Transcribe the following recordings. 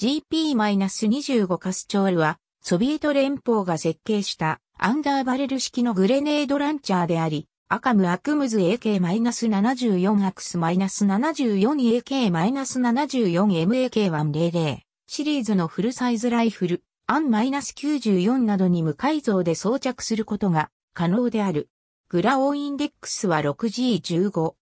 GP-25 カスチョールは、ソビエト連邦が設計したアンダーバレル式のグレネードランチャーであり、アカムアクムズ AK-74 アクス -74AK-74MAK100 シリーズのフルサイズライフル、アン -94 などに無改造で装着することが可能である。グラオインデックスは 6G15。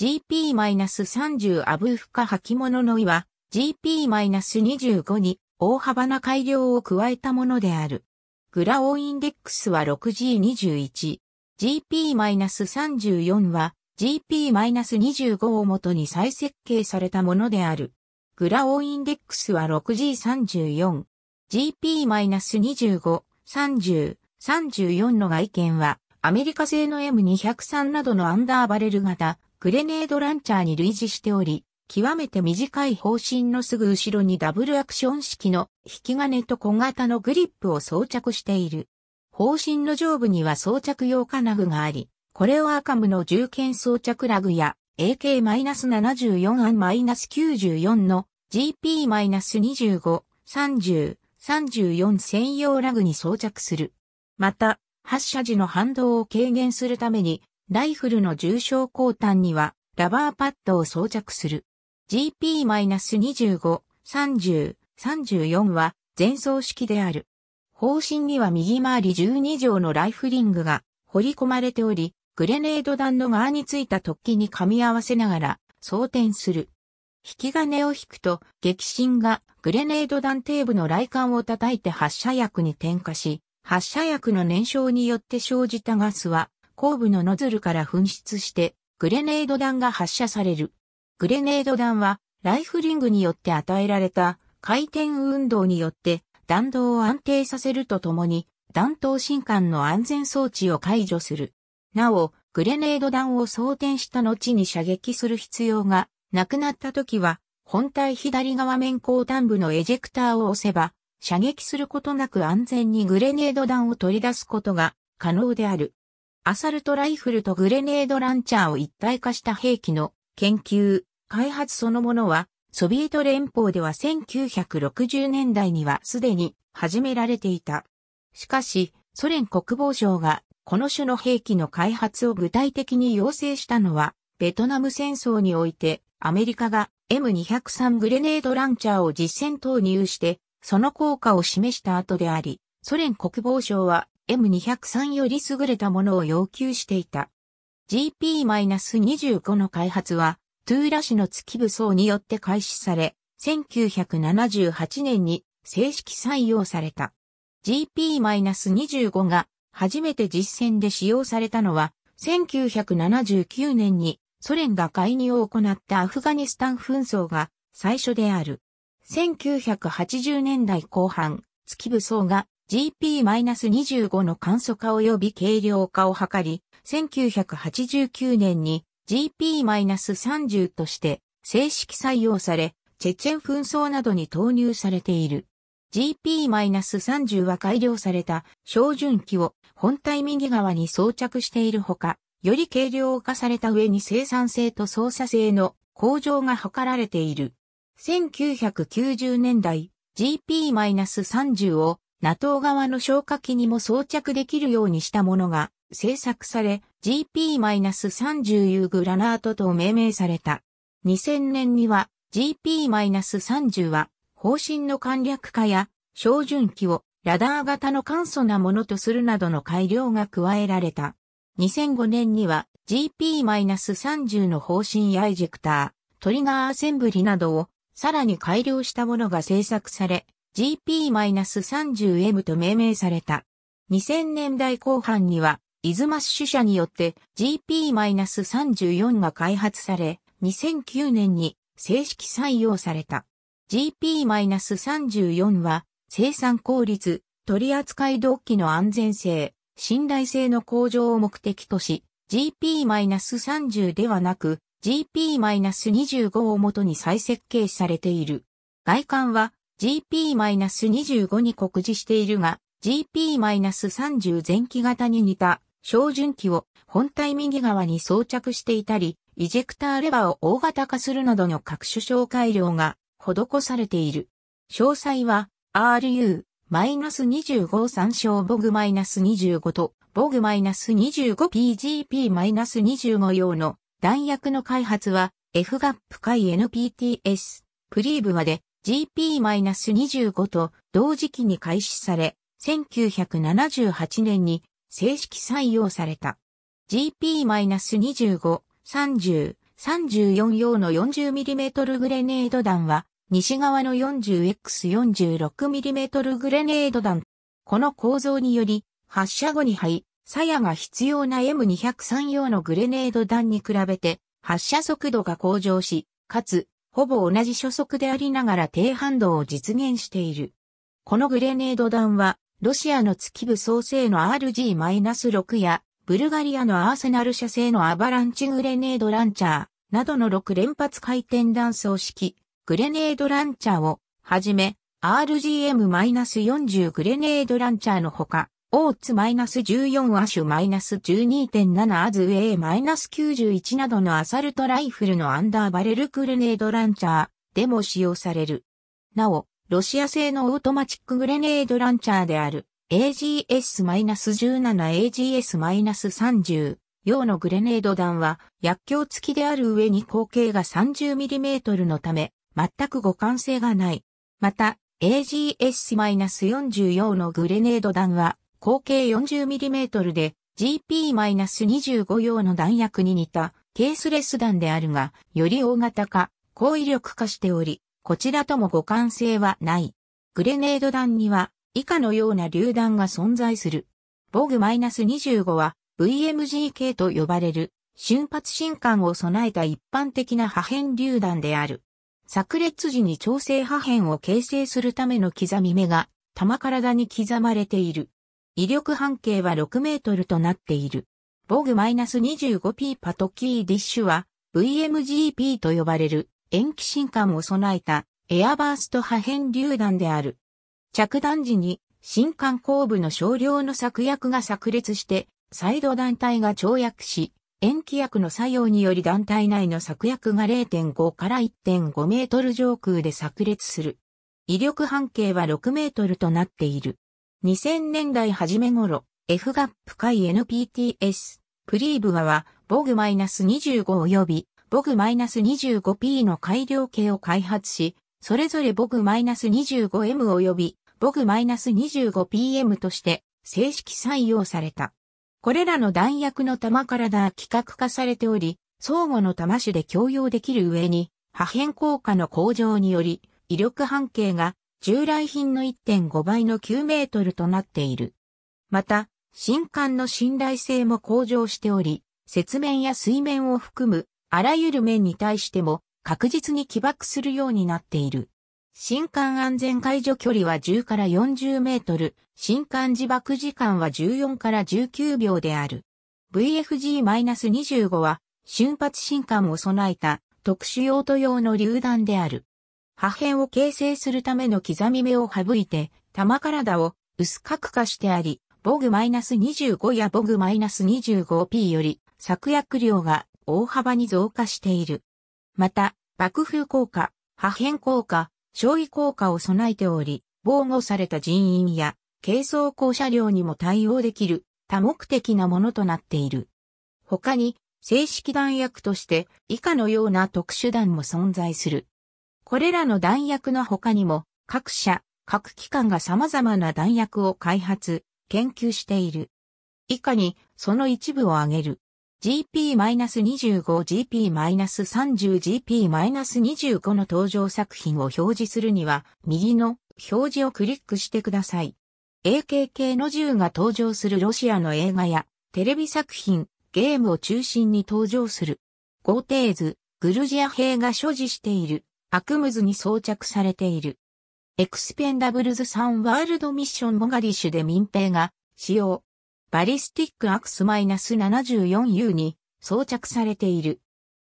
GP-30 アブーフカ履物の岩、GP-25 に大幅な改良を加えたものである。グラオインデックスは 6G21。GP-34 は GP-25 をもとに再設計されたものである。グラオインデックスは 6G34。GP-25、30、34の外見はアメリカ製の M203 などのアンダーバレル型グレネードランチャーに類似しており、極めて短い方針のすぐ後ろにダブルアクション式の引き金と小型のグリップを装着している。方針の上部には装着用金具があり、これをアカムの重剣装着ラグや AK-74-94 の GP-25、30、34専用ラグに装着する。また、発射時の反動を軽減するために、ライフルの重症後端には、ラバーパッドを装着する。GP-25、30、34は前奏式である。方針には右回り12畳のライフリングが掘り込まれており、グレネード弾の側についた突起に噛み合わせながら装填する。引き金を引くと激震がグレネード弾底部の雷管を叩いて発射薬に点火し、発射薬の燃焼によって生じたガスは後部のノズルから噴出してグレネード弾が発射される。グレネード弾は、ライフリングによって与えられた回転運動によって弾道を安定させるとともに、弾頭進管の安全装置を解除する。なお、グレネード弾を装填した後に射撃する必要がなくなった時は、本体左側面後端部のエジェクターを押せば、射撃することなく安全にグレネード弾を取り出すことが可能である。アサルトライフルとグレネードランチャーを一体化した兵器の研究、開発そのものは、ソビエト連邦では1960年代にはすでに始められていた。しかし、ソ連国防省がこの種の兵器の開発を具体的に要請したのは、ベトナム戦争においてアメリカが M203 グレネードランチャーを実戦投入して、その効果を示した後であり、ソ連国防省は M203 より優れたものを要求していた。GP-25 の開発はトゥーラ氏の月武装によって開始され、1978年に正式採用された。GP-25 が初めて実戦で使用されたのは、1979年にソ連が介入を行ったアフガニスタン紛争が最初である。1980年代後半、月武装が GP-25 の簡素化及び軽量化を図り、1989年に GP-30 として正式採用され、チェチェン紛争などに投入されている。GP-30 は改良された照準器を本体右側に装着しているほか、より軽量化された上に生産性と操作性の向上が図られている。1990年代、GP-30 を NATO 側の消火器にも装着できるようにしたものが製作され GP-30U グラナートと命名された。2000年には GP-30 は方針の簡略化や照準器をラダー型の簡素なものとするなどの改良が加えられた。2005年には GP-30 の方針やエジェクター、トリガーアセンブリなどをさらに改良したものが製作され、GP-30M と命名された。2000年代後半には、イズマッシュ社によって GP-34 が開発され、2009年に正式採用された。GP-34 は生産効率、取扱い動機の安全性、信頼性の向上を目的とし、GP-30 ではなく GP-25 をもとに再設計されている。外観は GP-25 に告示しているが、GP-30 前期型に似た照準器を本体右側に装着していたり、イジェクターレバーを大型化するなどの各種小改良が施されている。詳細は RU-25 参照ボグ -25 とボグ -25PGP-25 用の弾薬の開発は FGAP 回 NPTS プリーブまで GP-25 と同時期に開始され、1978年に正式採用された。GP-25、30、34用の 40mm グレネード弾は、西側の 40X46mm グレネード弾。この構造により、発射後に灰、鞘が必要な M203 用のグレネード弾に比べて、発射速度が向上し、かつ、ほぼ同じ初速でありながら低反動を実現している。このグレネード弾は、ロシアの月部創製の RG-6 や、ブルガリアのアーセナル社製のアバランチグレネードランチャーなどの6連発回転弾装式、グレネードランチャーをはじめ、RGM-40 グレネードランチャーのほか、オーツ -14 アシュ -12.7 アズウェイ -91 などのアサルトライフルのアンダーバレルグレネードランチャーでも使用される。なお、ロシア製のオートマチックグレネードランチャーである AGS-17、AGS-30 用のグレネード弾は薬莢付きである上に口径が 30mm のため全く互換性がない。また AGS-40 用のグレネード弾は口径 40mm で GP-25 用の弾薬に似たケースレス弾であるが、より大型化、高威力化しており、こちらとも互換性はない。グレネード弾には以下のような榴弾が存在する。ボグ -25 は VMGK と呼ばれる瞬発進管を備えた一般的な破片榴弾である。炸裂時に調整破片を形成するための刻み目が玉体に刻まれている。威力半径は6メートルとなっている。ボグ -25P パトキーディッシュは VMGP と呼ばれる延期進化を備えたエアバースト破片榴弾である。着弾時に新管後部の少量の作薬が炸裂して、サイド団体が跳躍し、塩基薬の作用により団体内の作薬が0.5から1.5メートル上空で炸裂する。威力半径は6メートルとなっている。2000年代初め頃、F g a p 回 NPTS、プリーブガは、ボグ -25 及び、ボグ -25P の改良系を開発し、それぞれボグ -25M 及び、ボグ -25PM として、正式採用された。これらの弾薬の弾からだ規格化されており、相互の弾種で共用できる上に、破片効果の向上により、威力半径が従来品の1.5倍の9メートルとなっている。また、新艦の信頼性も向上しており、雪面や水面を含むあらゆる面に対しても確実に起爆するようになっている。新艦安全解除距離は10から40メートル、新艦自爆時間は14から19秒である。VFG-25 は瞬発新艦を備えた特殊用途用の榴弾である。破片を形成するための刻み目を省いて、玉体を薄角化してあり、ボグ -25 やボグ -25P より作薬量が大幅に増加している。また、爆風効果、破片効果、焼夷効果を備えており、防護された人員や軽装甲車両にも対応できる多目的なものとなっている。他に、正式弾薬として以下のような特殊弾も存在する。これらの弾薬の他にも、各社、各機関が様々な弾薬を開発、研究している。以下に、その一部を挙げる。GP-25、GP-30、GP-25 の登場作品を表示するには、右の表示をクリックしてください。AKK の銃が登場するロシアの映画や、テレビ作品、ゲームを中心に登場する。ゴーテーズ、グルジア兵が所持しているアクムズに装着されている。エクスペンダブルズ3ワールドミッションモガディッシュで民兵が使用。バリスティックアクス -74U に装着されている。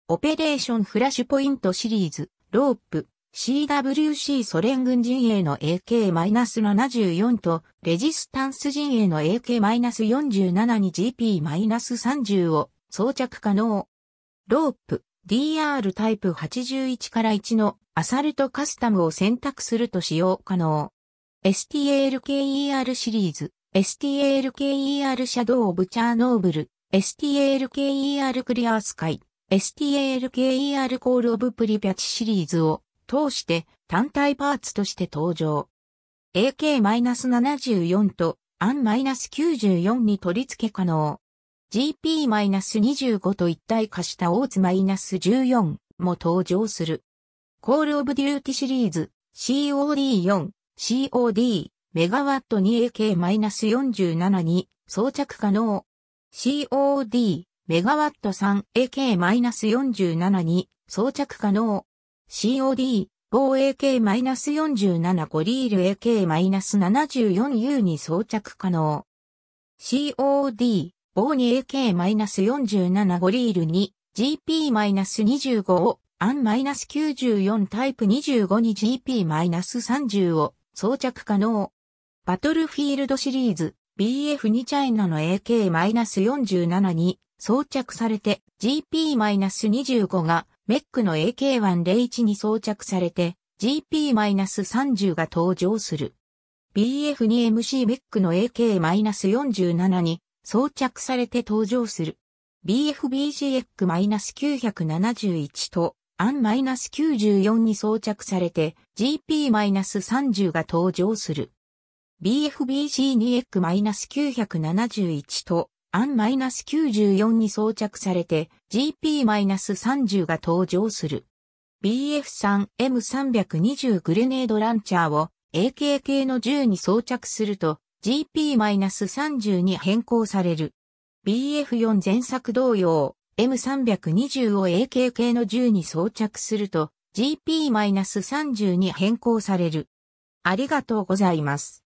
オペレーションフラッシュポイントシリーズ、ロープ、CWC ソ連軍陣営の AK-74 とレジスタンス陣営の AK-47 に GP-30 を装着可能。ロープ、DR タイプ81から1のアサルトカスタムを選択すると使用可能。STLKER シリーズ、STLKER シャドウ・オブ・チャーノーブル、STLKER クリアースカイ、STLKER コール・オブ・プリピャチシリーズを通して単体パーツとして登場。AK-74 とアン -94 に取り付け可能。GP-25 と一体化したオーツ -14 も登場する。コールオブデューティシリーズ COD4、COD、メガワット 2AK-47 に装着可能。COD、メガワット 3AK-47 に装着可能。COD、防 AK-47 ゴリール AK-74U に装着可能。COD、棒に AK-47 ゴリールに GP-25 を、アン -94 タイプ25に GP-30 を装着可能。バトルフィールドシリーズ BF2 チャイナの AK-47 に装着されて GP-25 がメックの AK-101 に装着されて GP-30 が登場する。BF2MC メックの AK-47 に装着されて登場する。b f b g x 9 7 1と AN-94 に装着されて GP-30 が登場する。b f b g 2 x 9 7 1と AN-94 に装着されて GP-30 が登場する。BF3M320 グレネードランチャーを AK 系の銃に装着すると GP-30 に変更される。BF4 前作同様、M320 を AK 系の銃に装着すると GP-30 に変更される。ありがとうございます。